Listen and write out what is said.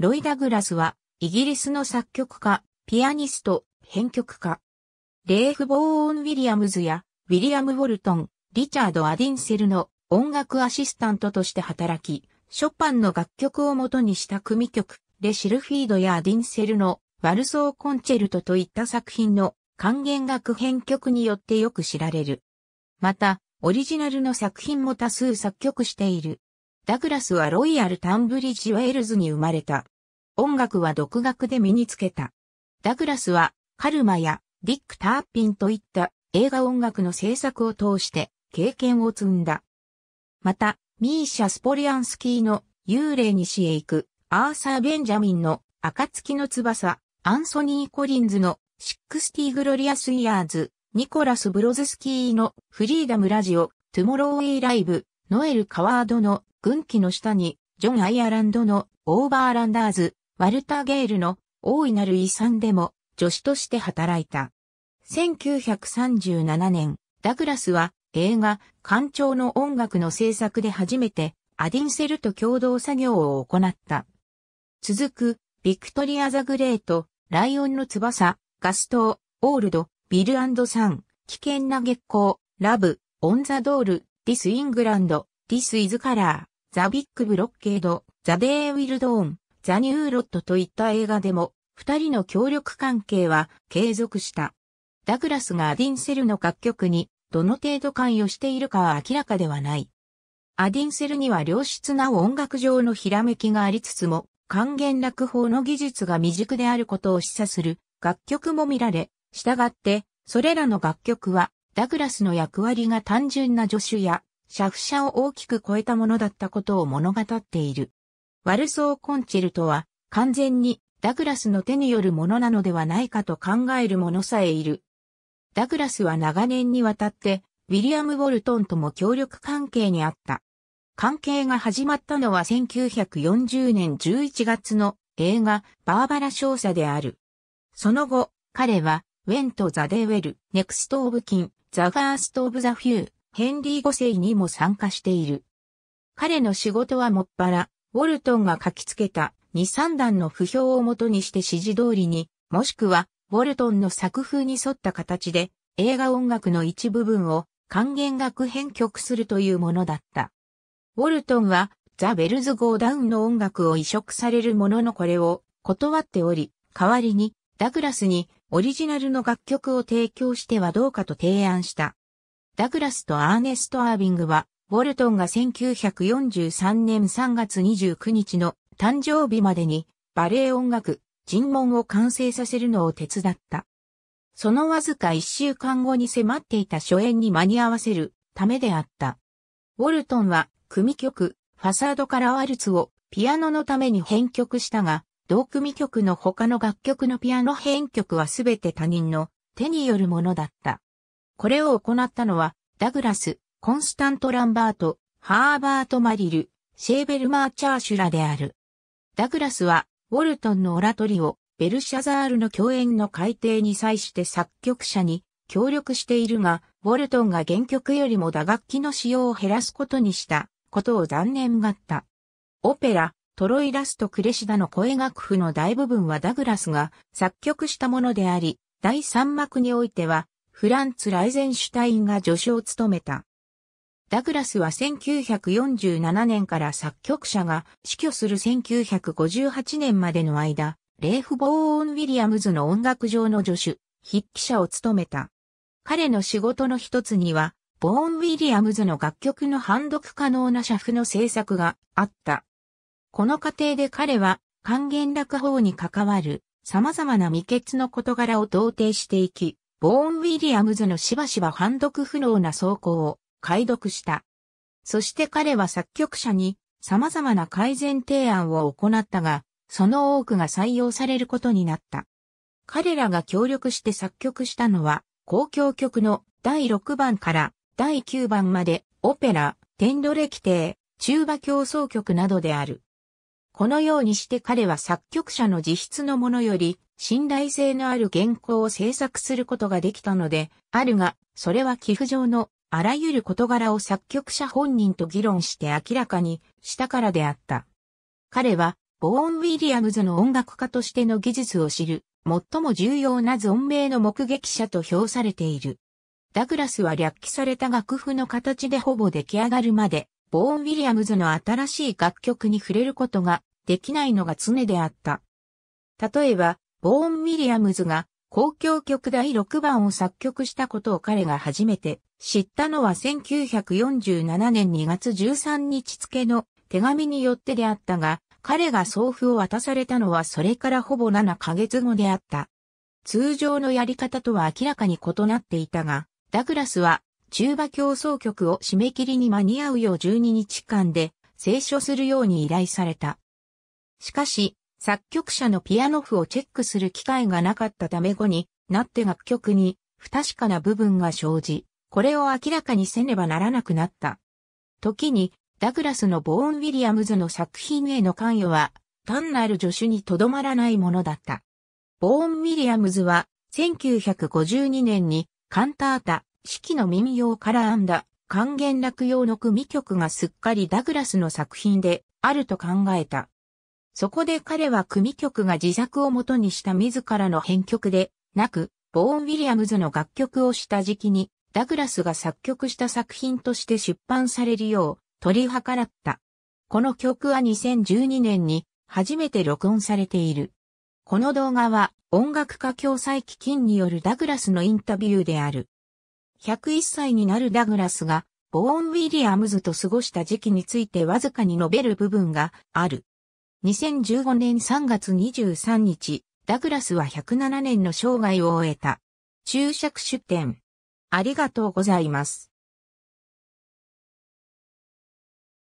ロイ・ダグラスは、イギリスの作曲家、ピアニスト、編曲家。レーフ・ボーン・ウィリアムズや、ウィリアム・ウォルトン、リチャード・アディンセルの音楽アシスタントとして働き、ショパンの楽曲を元にした組曲、レ・シルフィードやアディンセルのワルソー・コンチェルトといった作品の還元楽編曲によってよく知られる。また、オリジナルの作品も多数作曲している。ダグラスはロイヤル・タンブリッジ・ウェールズに生まれた。音楽は独学で身につけた。ダグラスは、カルマやディック・ターピンといった映画音楽の制作を通して経験を積んだ。また、ミーシャ・スポリアンスキーの幽霊に死へ行く、アーサー・ベンジャミンの暁の翼、アンソニー・コリンズのシックスティ・グロリアス・イヤーズ、ニコラス・ブロズスキーのフリーダム・ラジオ、トゥモロー・イライブ、ノエル・カワードの軍旗の下に、ジョン・アイアランドのオーバーランダーズ、ワルター・ゲールの大いなる遺産でも助手として働いた。1937年、ダグラスは映画、艦長の音楽の制作で初めてアディンセルと共同作業を行った。続く、ビクトリア・ザ・グレート、ライオンの翼、ガストオールド、ビルサン、危険な月光、ラブ、オン・ザ・ドール、ディス・イングランド、This is Color, The Big Blockade, The Day Will Dawn, The New Lot といった映画でも、二人の協力関係は継続した。ダグラスがアディンセルの楽曲にどの程度関与しているかは明らかではない。アディンセルには良質な音楽上のひらめきがありつつも、還元楽法の技術が未熟であることを示唆する楽曲も見られ、従って、それらの楽曲は、ダグラスの役割が単純な助手やシャフシャを大きく超えたものだったことを物語っている。ワルソーコンチェルトは完全にダグラスの手によるものなのではないかと考える者さえいる。ダグラスは長年にわたってウィリアム・ウォルトンとも協力関係にあった。関係が始まったのは1940年11月の映画バーバラ少佐である。その後、彼はウェント・ザ・デウェル、ネクスト・オブ・キン、ザ・ガースト・オブ・ザ・フュー、ヘンリー5世にも参加している。彼の仕事はもっぱら、ウォルトンが書きつけた2、3段の不評をもとにして指示通りに、もしくは、ウォルトンの作風に沿った形で、映画音楽の一部分を還元楽編曲するというものだった。ウォルトンは、ザ・ベルズ・ゴーダウンの音楽を移植されるもののこれを断っており、代わりに、ダグラスにオリジナルの楽曲を提供してはどうかと提案した。ダグラスとアーネスト・アービングは、ウォルトンが1943年3月29日の誕生日までにバレエ音楽、尋問を完成させるのを手伝った。そのわずか1週間後に迫っていた初演に間に合わせるためであった。ウォルトンは組曲、ファサードからワルツをピアノのために編曲したが、同組曲の他の楽曲のピアノ編曲はすべて他人の手によるものだった。これを行ったのは、ダグラス、コンスタント・ランバート、ハーバート・マリル、シェーベルマー・チャーシュラである。ダグラスは、ウォルトンのオラトリを、ベルシャザールの共演の改訂に際して作曲者に協力しているが、ウォルトンが原曲よりも打楽器の使用を減らすことにしたことを残念がった。オペラ、トロイラスト・クレシダの声楽譜の大部分はダグラスが作曲したものであり、第3幕においてはフランツ・ライゼンシュタインが助手を務めた。ダグラスは1947年から作曲者が死去する1958年までの間、レーフ・ボーン・ウィリアムズの音楽上の助手、筆記者を務めた。彼の仕事の一つには、ボーン・ウィリアムズの楽曲の判読可能な社譜の制作があった。この過程で彼は、還元落法に関わる様々な未決の事柄を同定していき、ボーン・ウィリアムズのしばしば判読不能な走行を解読した。そして彼は作曲者に様々な改善提案を行ったが、その多くが採用されることになった。彼らが協力して作曲したのは、公共曲の第6番から第9番まで、オペラ、天ドレ規定、中馬競争曲などである。このようにして彼は作曲者の自筆のものより信頼性のある原稿を制作することができたので、あるが、それは寄付上のあらゆる事柄を作曲者本人と議論して明らかにしたからであった。彼は、ボーン・ウィリアムズの音楽家としての技術を知る、最も重要な存命の目撃者と評されている。ダグラスは略記された楽譜の形でほぼ出来上がるまで、ボーン・ウィリアムズの新しい楽曲に触れることができないのが常であった。例えば、ボーン・ウィリアムズが公共曲第6番を作曲したことを彼が初めて知ったのは1947年2月13日付の手紙によってであったが、彼が送付を渡されたのはそれからほぼ7ヶ月後であった。通常のやり方とは明らかに異なっていたが、ダグラスは中馬競争曲を締め切りに間に合うよう12日間で清書するように依頼された。しかし、作曲者のピアノ譜をチェックする機会がなかったため後になって楽曲に不確かな部分が生じ、これを明らかにせねばならなくなった。時に、ダグラスのボーン・ウィリアムズの作品への関与は、単なる助手にとどまらないものだった。ボーン・ウィリアムズは、1952年に、カンタータ、四季の民謡から編んだ、還元楽用の組曲がすっかりダグラスの作品であると考えた。そこで彼は組曲が自作を元にした自らの編曲で、なく、ボーン・ウィリアムズの楽曲をした時期に、ダグラスが作曲した作品として出版されるよう、取り計らった。この曲は2012年に初めて録音されている。この動画は音楽家共済基金によるダグラスのインタビューである。101歳になるダグラスがボーン・ウィリアムズと過ごした時期についてわずかに述べる部分がある。2015年3月23日、ダグラスは107年の生涯を終えた。注釈出典。ありがとうございます。